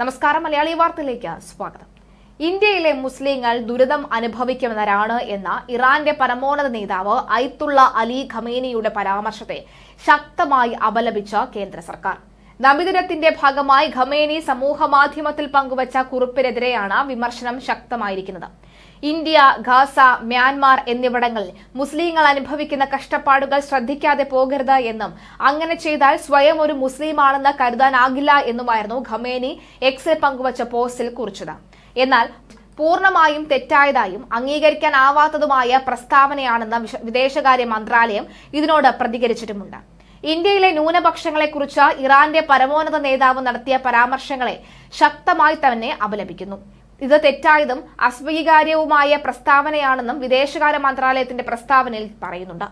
നമസ്കാരം മലയാളി വാർത്തയിലേക്ക് സ്വാഗതം ഇന്ത്യയിലെ മുസ്ലിങ്ങൾ ദുരിതം അനുഭവിക്കുന്നവരാണ് എന്ന ഇറാന്റെ പരമോന്നത നേതാവ് ഐത്തുള്ള അലി ഖമേനിയുടെ പരാമർശത്തെ ശക്തമായി അപലപിച്ച കേന്ദ്ര സർക്കാർ നബിദിനത്തിന്റെ ഭാഗമായി ഖമേനി സമൂഹമാധ്യമത്തിൽ പങ്കുവച്ച കുറിപ്പിനെതിരെയാണ് വിമർശനം ശക്തമായിരിക്കുന്നത് ഇന്ത്യ ഖാസ മ്യാൻമാർ എന്നിവിടങ്ങളിൽ മുസ്ലിങ്ങൾ അനുഭവിക്കുന്ന കഷ്ടപ്പാടുകൾ ശ്രദ്ധിക്കാതെ പോകരുത് എന്നും അങ്ങനെ ചെയ്താൽ സ്വയം ഒരു മുസ്ലിമാണെന്ന് കരുതാനാകില്ല എന്നുമായിരുന്നു ഖമേനി എക്സിൽ പങ്കുവച്ച പോസ്റ്റിൽ കുറിച്ചത് എന്നാൽ പൂർണ്ണമായും തെറ്റായതായും അംഗീകരിക്കാനാവാത്തതുമായ പ്രസ്താവനയാണെന്ന് വിദേശകാര്യ മന്ത്രാലയം ഇതിനോട് പ്രതികരിച്ചിട്ടുമുണ്ട് ഇന്ത്യയിലെ ന്യൂനപക്ഷങ്ങളെക്കുറിച്ച് ഇറാന്റെ പരമോന്നത നേതാവ് നടത്തിയ പരാമർശങ്ങളെ ശക്തമായി തന്നെ അപലപിക്കുന്നു ഇത് തെറ്റായതും അസ്വീകാര്യവുമായ പ്രസ്താവനയാണെന്നും വിദേശകാര്യ മന്ത്രാലയത്തിന്റെ പ്രസ്താവനയിൽ പറയുന്നുണ്ട്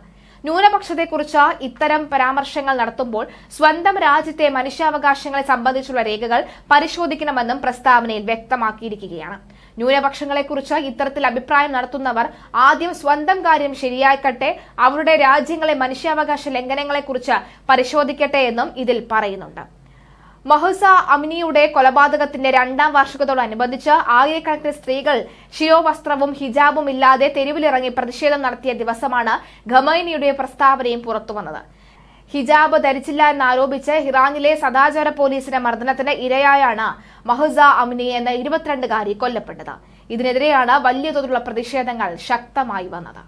ന്യൂനപക്ഷത്തെക്കുറിച്ച് ഇത്തരം പരാമർശങ്ങൾ നടത്തുമ്പോൾ സ്വന്തം രാജ്യത്തെ മനുഷ്യാവകാശങ്ങളെ സംബന്ധിച്ചുള്ള രേഖകൾ പരിശോധിക്കണമെന്നും പ്രസ്താവനയിൽ വ്യക്തമാക്കിയിരിക്കുകയാണ് ന്യൂനപക്ഷങ്ങളെക്കുറിച്ച് ഇത്തരത്തിൽ അഭിപ്രായം നടത്തുന്നവർ ആദ്യം സ്വന്തം കാര്യം ശരിയാക്കട്ടെ അവരുടെ രാജ്യങ്ങളെ മനുഷ്യാവകാശ ലംഘനങ്ങളെക്കുറിച്ച് പരിശോധിക്കട്ടെ എന്നും ഇതിൽ പറയുന്നുണ്ട് മഹുസ അമിനിയുടെ കൊലപാതകത്തിന്റെ രണ്ടാം വാർഷികത്തോടനുബന്ധിച്ച് ആയിരക്കണക്കിന് സ്ത്രീകൾ ഷിയോ വസ്ത്രവും ഹിജാബും ഇല്ലാതെ തെരുവിലിറങ്ങി പ്രതിഷേധം നടത്തിയ ദിവസമാണ് ഖമൈനിയുടെ പ്രസ്താവനയും പുറത്തുവന്നത് ഹിജാബ് ധരിച്ചില്ല എന്നാരോപിച്ച് ഇറാനിലെ സദാചാര പോലീസിന്റെ മർദ്ദനത്തിന് ഇരയായാണ് മഹുസ അമിനി എന്ന ഇരുപത്തിരണ്ടുകാരി കൊല്ലപ്പെട്ടത് ഇതിനെതിരെയാണ് വലിയ തോതിലുള്ള പ്രതിഷേധങ്ങൾ ശക്തമായി വന്നത്